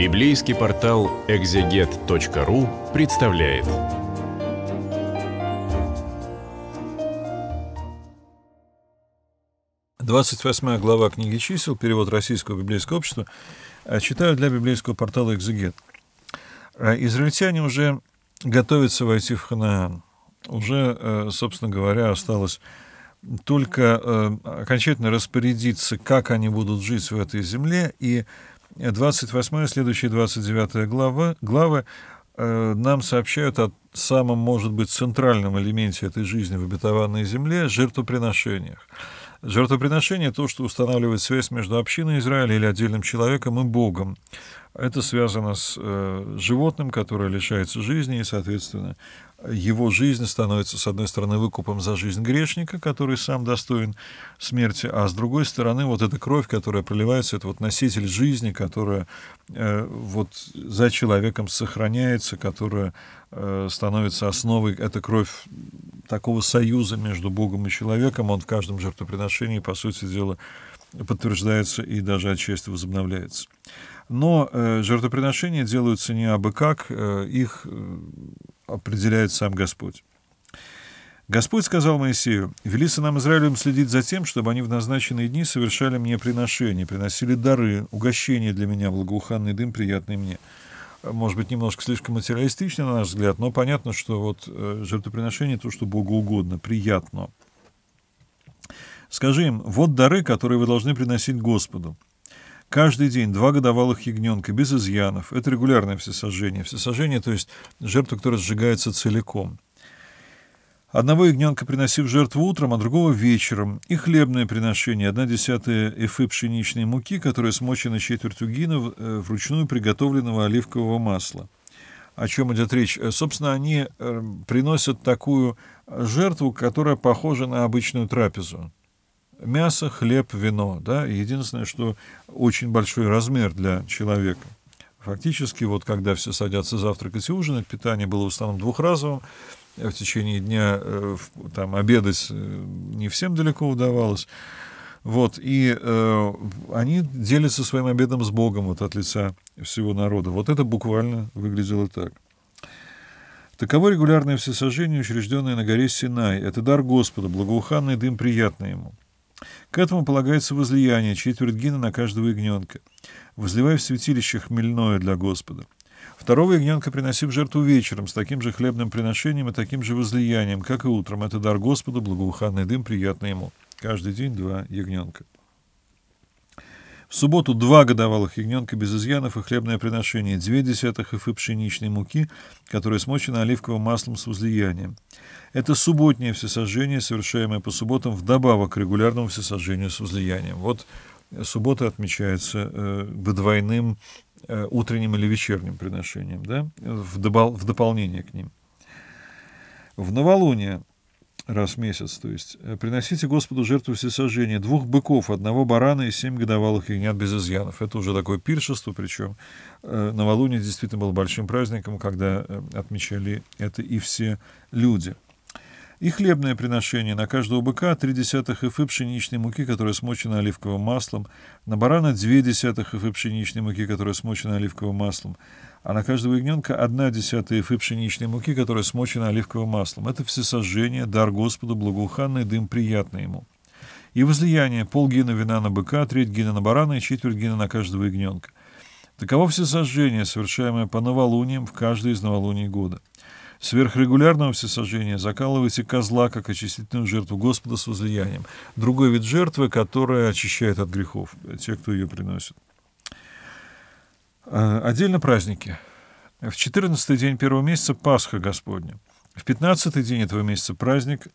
Библейский портал экзегет.ру представляет. Двадцать восьмая глава книги чисел, перевод российского библейского общества, э, читаю для библейского портала «Экзегет». Э, израильтяне уже готовятся войти в Ханаан. Уже, э, собственно говоря, осталось только окончательно распорядиться, как они будут жить в этой земле, и 28 следующие 29 глава, главы э, нам сообщают о самом, может быть, центральном элементе этой жизни в обетованной земле – жертвоприношениях. Жертвоприношение – то, что устанавливает связь между общиной Израиля или отдельным человеком и Богом. Это связано с э, животным, которое лишается жизни, и, соответственно, его жизнь становится, с одной стороны, выкупом за жизнь грешника, который сам достоин смерти, а с другой стороны, вот эта кровь, которая проливается, это вот носитель жизни, которая э, вот за человеком сохраняется, которая э, становится основой, это кровь такого союза между Богом и человеком, он в каждом жертвоприношении, по сути дела, подтверждается и даже отчасти возобновляется. Но э, жертвоприношения делаются не абы как, э, их э, определяет сам Господь. Господь сказал Моисею, «Велится нам, Израилем, следить за тем, чтобы они в назначенные дни совершали мне приношения, приносили дары, угощения для меня, благоуханный дым, приятный мне». Может быть, немножко слишком материалистично, на наш взгляд, но понятно, что вот э, жертвоприношение – то, что Богу угодно, приятно. Скажи им, вот дары, которые вы должны приносить Господу – Каждый день два годовалых ягненка без изъянов. Это регулярное всесожжение. Всесожжение, то есть жертва, которая сжигается целиком. Одного ягненка приноси в жертву утром, а другого вечером. И хлебное приношение, одна десятая эфы пшеничной муки, которая смочена четвертью гина э, вручную приготовленного оливкового масла. О чем идет речь? Э, собственно, они э, приносят такую жертву, которая похожа на обычную трапезу мясо, хлеб, вино. Да? Единственное, что очень большой размер для человека. Фактически, вот когда все садятся завтракать и ужинать, питание было в основном двухразовым, э, в течение дня э, там обедать э, не всем далеко удавалось. Вот, и э, они делятся своим обедом с Богом вот, от лица всего народа. Вот это буквально выглядело так. Таково регулярное всесожжение, учрежденное на горе Синай. Это дар Господа, благоуханный дым приятный ему. К этому полагается возлияние, четверть гина на каждого ягненка. возливаю в святилищах мельное для Господа. Второго ягненка приноси в жертву вечером с таким же хлебным приношением и таким же возлиянием, как и утром. Это дар Господу, благоуханный дым, приятный ему. Каждый день два ягненка. В субботу два годовалых ягненка без изъянов и хлебное приношение, две десятых эфы пшеничной муки, которая смочена оливковым маслом с возлиянием. Это субботнее всесожжение, совершаемое по субботам вдобавок к регулярному всесожжению с возлиянием. Вот э, суббота отмечается э, двойным э, утренним или вечерним приношением, да, в, добол- в дополнение к ним. В новолуние раз в месяц, то есть, э, приносите Господу жертву всесожжения, двух быков, одного барана и семь годовалых ягнят без изъянов. Это уже такое пиршество, причем э, новолуние действительно было большим праздником, когда э, отмечали это и все люди. И хлебное приношение на каждого быка 3 десятых эфы пшеничной муки, которая смочена оливковым маслом, на барана 2 десятых эфы пшеничной муки, которая смочена оливковым маслом, а на каждого ягненка 1 десятая эфы пшеничной муки, которая смочена оливковым маслом. Это всесожжение, дар Господу, благоуханный дым, приятный ему. И возлияние – полгина вина на быка, треть гина на барана и четверть гина на каждого ягненка. Таково всесожжение, совершаемое по новолуниям в каждый из новолуний года. Сверхрегулярного всесожжения закалывайте козла, как очистительную жертву Господа с возлиянием. Другой вид жертвы, которая очищает от грехов э, те, кто ее приносит. Э, отдельно праздники. В 14 день первого месяца Пасха Господня. В 15 день этого месяца праздник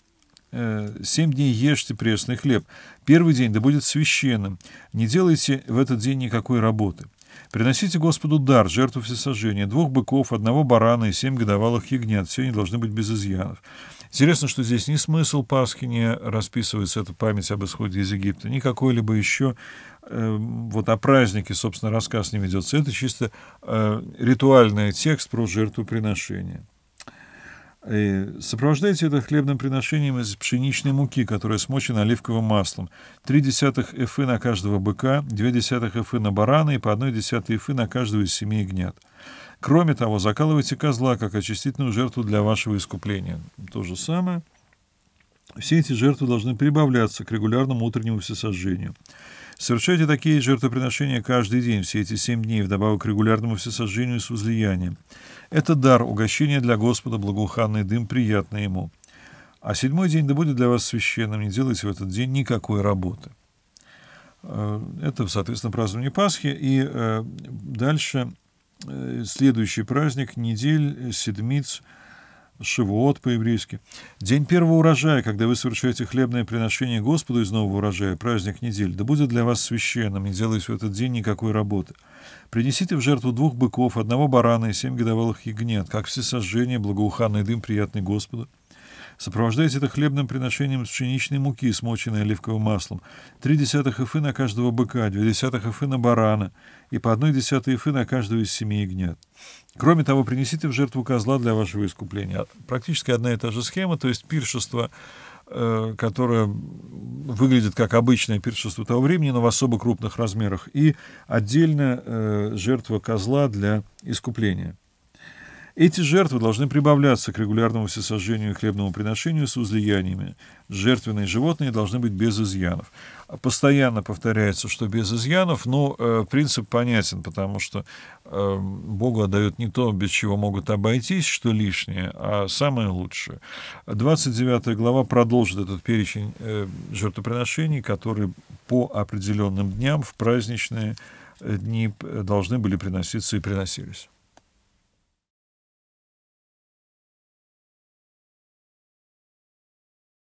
э, «Семь дней ешьте пресный хлеб. Первый день да будет священным. Не делайте в этот день никакой работы. Приносите Господу дар, жертву всесожжения, двух быков, одного барана и семь годовалых ягнят. Все они должны быть без изъянов. Интересно, что здесь не смысл Пасхи не расписывается, эта память об исходе из Египта, ни какой-либо еще э, вот о празднике, собственно, рассказ не ведется. Это чисто э, ритуальный текст про жертвоприношение. И сопровождайте это хлебным приношением из пшеничной муки, которая смочена оливковым маслом. Три десятых эфы на каждого быка, две десятых эфы на барана и по одной десятой эфы на каждого из семи ягнят. Кроме того, закалывайте козла как очистительную жертву для вашего искупления. То же самое. Все эти жертвы должны прибавляться к регулярному утреннему всесожжению. Совершайте такие жертвоприношения каждый день, все эти семь дней, вдобавок к регулярному всесожжению с возлиянием. Это дар, угощение для Господа, благоуханный дым, приятно Ему. А седьмой день да будет для вас священным, не делайте в этот день никакой работы. Э, это, соответственно, празднование Пасхи. И э, дальше э, следующий праздник, недель, седмиц – Шивот по-еврейски. День первого урожая, когда вы совершаете хлебное приношение Господу из нового урожая, праздник недель, да будет для вас священным, не делаясь в этот день никакой работы. Принесите в жертву двух быков, одного барана и семь годовалых ягнят, как все сожжения, благоуханный дым, приятный Господу. Сопровождайте это хлебным приношением из пшеничной муки, смоченной оливковым маслом. Три десятых эфы на каждого быка, две десятых эфы на барана и по одной десятой эфы на каждого из семи ягнят. Кроме того, принесите в жертву козла для вашего искупления. Практически одна и та же схема, то есть пиршество э, которое выглядит как обычное пиршество того времени, но в особо крупных размерах, и отдельно э, жертва козла для искупления. Эти жертвы должны прибавляться к регулярному всесожжению и хлебному приношению с возлияниями. Жертвенные животные должны быть без изъянов. Постоянно повторяется, что без изъянов, но э, принцип понятен, потому что э, Богу отдает не то, без чего могут обойтись, что лишнее, а самое лучшее. 29 глава продолжит этот перечень э, жертвоприношений, которые по определенным дням в праздничные э, дни э, должны были приноситься и приносились.